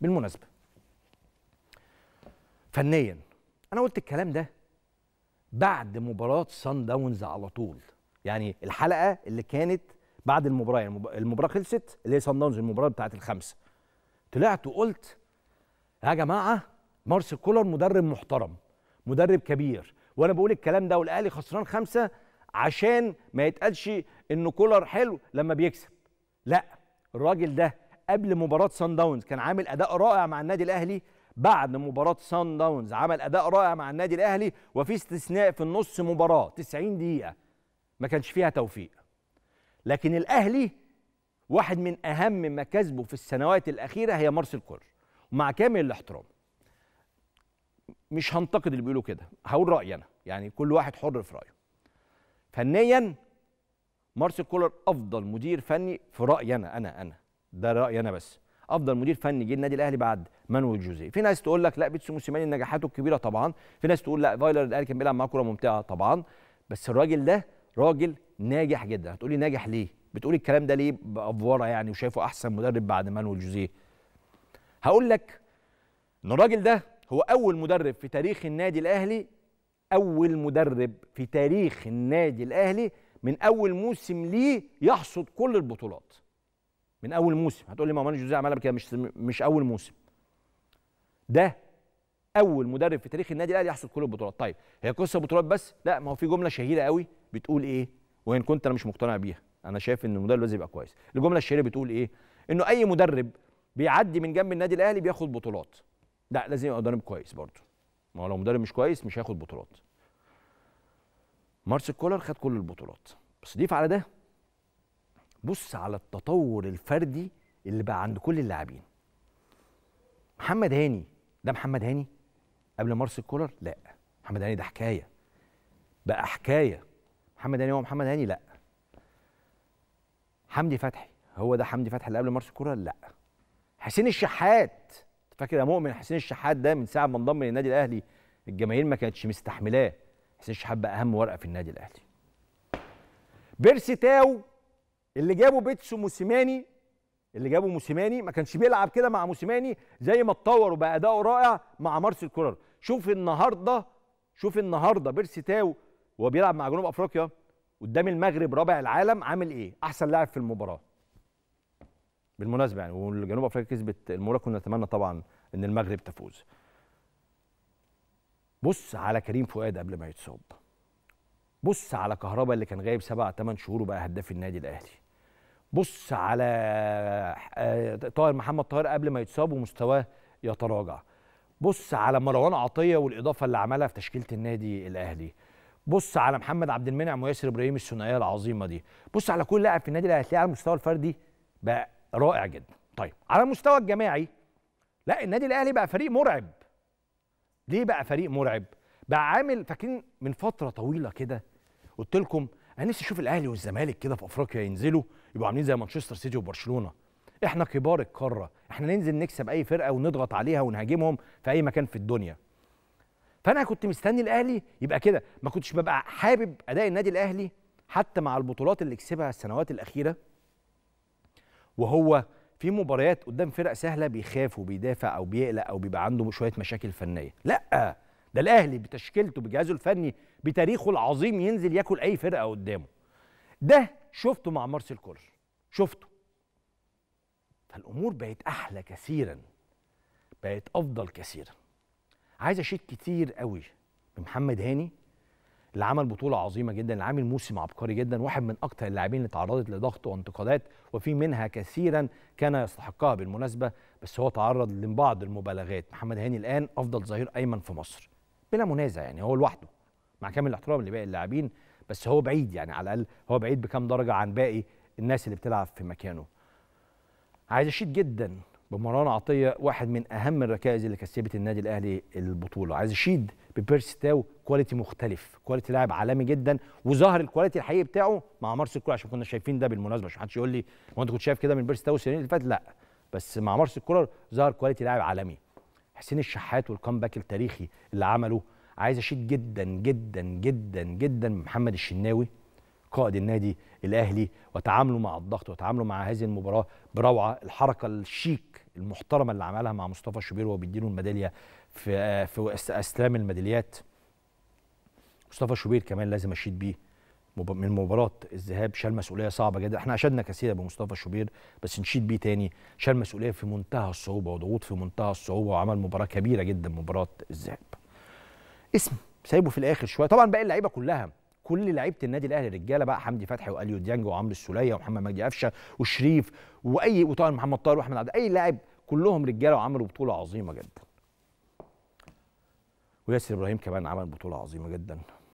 بالمناسبه فنيا انا قلت الكلام ده بعد مباراه سان داونز على طول يعني الحلقه اللي كانت بعد المباراه يعني المباراه خلصت اللي هي سان داونز المباراه بتاعه الخمسه طلعت وقلت يا جماعه مارس كولر مدرب محترم مدرب كبير وانا بقول الكلام ده والاهلي خسران خمسه عشان ما يتقالش ان كولر حلو لما بيكسب لا الراجل ده قبل مباراه سان داونز كان عامل اداء رائع مع النادي الاهلي بعد مباراه سان داونز عمل اداء رائع مع النادي الاهلي وفي استثناء في النص مباراه 90 دقيقه ما كانش فيها توفيق لكن الاهلي واحد من اهم مكاسبه في السنوات الاخيره هي مارسيل كولر ومع كامل الاحترام مش هنتقد اللي بيقولوا كده هقول رايي انا يعني كل واحد حر في رايه فنيا مارسيل كولر افضل مدير فني في رايي انا انا انا ده رايي انا بس افضل مدير فني جه النادي الاهلي بعد مانويل جوزيه في ناس تقول لك لا بيتسو موسيماني نجاحاته الكبيره طبعا في ناس تقول لا فايلر الاهلي كان بيلعب معاه كره ممتعه طبعا بس الراجل ده راجل ناجح جدا هتقولي ناجح ليه بتقولي الكلام ده ليه بافوره يعني وشايفه احسن مدرب بعد مانويل جوزيه هقول لك ان الراجل ده هو اول مدرب في تاريخ النادي الاهلي اول مدرب في تاريخ النادي الاهلي من اول موسم ليه يحصد كل البطولات من اول موسم هتقول لي ما مانوش جوزيه عملها كده مش مش اول موسم ده اول مدرب في تاريخ النادي الاهلي يحصد كل البطولات طيب هي قصه بطولات بس لا ما هو في جمله شهيره قوي بتقول ايه وان كنت انا مش مقتنع بيها انا شايف ان المدرب لازم يبقى كويس الجمله الشهيره بتقول ايه انه اي مدرب بيعدي من جنب النادي الاهلي بياخد بطولات لا لازم يبقى مدرب كويس برضه ما هو لو مدرب مش كويس مش هياخد بطولات مارسيل كولر خد كل البطولات بس ضيف على ده بص على التطور الفردي اللي بقى عند كل اللاعبين محمد هاني ده محمد هاني قبل مارسيل كولر لا محمد هاني ده حكايه بقى حكايه محمد هاني هو محمد هاني لا حمدي فتحي هو ده حمدي فتحي اللي قبل مارسيل كولر لا حسين الشحات فاكر يا مؤمن حسين الشحات ده من ساعه ما انضم للنادي الاهلي الجماهير ما كانتش مستحملاه حسين الشحات بقى اهم ورقه في النادي الاهلي بيرسي تاو اللي جابه بيتسو موسيماني اللي جابه موسيماني ما كانش بيلعب كده مع موسيماني زي ما اتطور وبقى اداؤه رائع مع مارسيل كولر شوف النهارده شوف النهارده بيرسي تاو وهو بيلعب مع جنوب افريقيا قدام المغرب رابع العالم عامل ايه احسن لاعب في المباراه بالمناسبه يعني وجنوب افريقيا كسبت المباراه كنا نتمنى طبعا ان المغرب تفوز بص على كريم فؤاد قبل ما يتصاب بص على كهربا اللي كان غايب سبع ثمان شهور وبقى هداف النادي الاهلي بص على آه، طاهر محمد طاهر قبل ما يتصاب ومستواه يتراجع بص على مروان عطيه والاضافه اللي عملها في تشكيله النادي الاهلي بص على محمد عبد المنعم وياسر ابراهيم الثنائيه العظيمه دي بص على كل لاعب في النادي الاهلي هتلاقيه على المستوى الفردي بقى رائع جدا طيب على المستوى الجماعي لا النادي الاهلي بقى فريق مرعب ليه بقى فريق مرعب بقى عامل فاكرين من فتره طويله كده قلت لكم انا نفسي اشوف الاهلي والزمالك كده في افريقيا ينزلوا يبقوا عاملين زي مانشستر سيتي وبرشلونه احنا كبار القاره احنا ننزل نكسب اي فرقه ونضغط عليها ونهاجمهم في اي مكان في الدنيا فانا كنت مستني الاهلي يبقى كده ما كنتش ببقى حابب اداء النادي الاهلي حتى مع البطولات اللي كسبها السنوات الاخيره وهو في مباريات قدام فرق سهله بيخاف وبيدافع او بيقلق او بيبقى عنده شويه مشاكل فنيه لا ده الاهلي بتشكيلته بجهازه الفني بتاريخه العظيم ينزل ياكل اي فرقه قدامه ده شفته مع مارسيل كولر شفته فالامور بقت احلى كثيرا بقت افضل كثيرا عايز اشيد كتير قوي بمحمد هاني اللي عمل بطوله عظيمه جدا اللي عامل موسم عبقري جدا واحد من اكثر اللاعبين اللي تعرضت لضغط وانتقادات وفي منها كثيرا كان يستحقها بالمناسبه بس هو تعرض لبعض المبالغات محمد هاني الان افضل ظهير ايمن في مصر بلا منازع يعني هو لوحده مع كامل الاحترام لباقي اللاعبين بس هو بعيد يعني على الاقل هو بعيد بكام درجه عن باقي الناس اللي بتلعب في مكانه عايز اشيد جدا بمروان عطيه واحد من اهم الركائز اللي كسبت النادي الاهلي البطوله عايز اشيد ببيرسي تاو كواليتي مختلف كواليتي لاعب عالمي جدا وظهر الكواليتي الحقيقي بتاعه مع مارس الكوره عشان كنا شايفين ده بالمناسبه عشان حدش يقول لي هو انت كنت شايف كده من بيرسي تاو السنين اللي فاتت لا بس مع مارس الكولر ظهر كواليتي لاعب عالمي حسين الشحات والكمباك التاريخي اللي عمله عايز اشيد جدا جدا جدا جدا محمد الشناوي قائد النادي الاهلي وتعامله مع الضغط وتعامله مع هذه المباراه بروعه الحركه الشيك المحترمه اللي عملها مع مصطفى شوبير وهو بيديله الميداليه في في استلام الميداليات مصطفى شوبير كمان لازم اشيد بيه من مباراه الذهاب شال مسؤوليه صعبه جدا احنا اشدنا كثيرا بمصطفى شوبير بس نشيد بيه تاني شال مسؤوليه في منتهى الصعوبه وضغوط في منتهى الصعوبه وعمل مباراه كبيره جدا مباراه الذهاب اسم سايبه في الاخر شويه طبعا باقي اللعيبه كلها كل لعيبه النادي الاهلي رجاله بقى حمدي فتحي واليو ديانج وعمرو السوليه ومحمد مجدي قفشه وشريف واي وطبعا محمد طاهر واحمد عبد اي لاعب كلهم رجاله وعملوا بطوله عظيمه جدا وياسر ابراهيم كمان عمل بطوله عظيمه جدا